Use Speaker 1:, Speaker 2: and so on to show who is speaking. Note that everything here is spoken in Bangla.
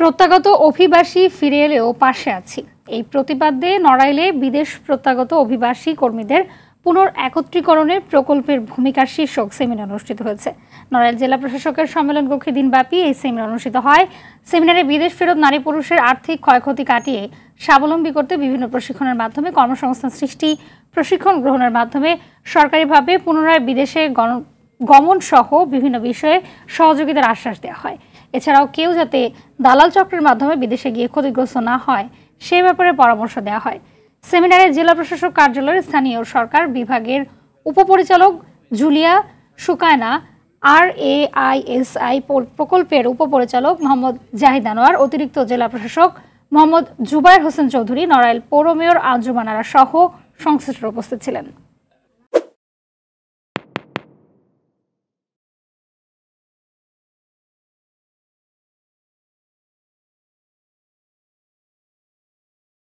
Speaker 1: প্রত্যাগত অভিবাসী ফিরে এলেও পাশে আছি এই প্রতিবাদে নড়াইলে বিদেশ প্রত্যাগত অভিবাসী কর্মীদের পুনর একত্রীকরণের প্রকল্পের ভূমিকা শীর্ষক সেমিনার অনুষ্ঠিত হয়েছে নড়াইল জেলা প্রশাসকের সম্মেলন কক্ষে দিনব্যাপী এই সেমিনার অনুষ্ঠিত হয় সেমিনারে বিদেশ ফেরত নারী পুরুষের আর্থিক ক্ষয়ক্ষতি কাটিয়ে স্বাবলম্বী করতে বিভিন্ন প্রশিক্ষণের মাধ্যমে কর্মসংস্থান সৃষ্টি প্রশিক্ষণ গ্রহণের মাধ্যমে সরকারিভাবে পুনরায় বিদেশে গমন সহ বিভিন্ন বিষয়ে সহযোগিতার আশ্বাস দেওয়া হয় এছাড়াও কেউ যাতে দালাল চক্রের মাধ্যমে বিদেশে গিয়ে ক্ষতিগ্রস্ত না হয় সে ব্যাপারে পরামর্শ দেওয়া হয় সেমিনারে জেলা প্রশাসক কার্যালয়ের স্থানীয় সরকার বিভাগের উপপরিচালক জুলিয়া সুকায়না আর এ আই এস আই প্রকল্পের উপপরিচালক মোহাম্মদ জাহিদ আনোয়ার অতিরিক্ত জেলা প্রশাসক মোহাম্মদ জুবায়ের হোসেন চৌধুরী নড়াইল পৌর মেয়র আঞ্জুমানারা সহ সংশ্লিষ্ট উপস্থিত ছিলেন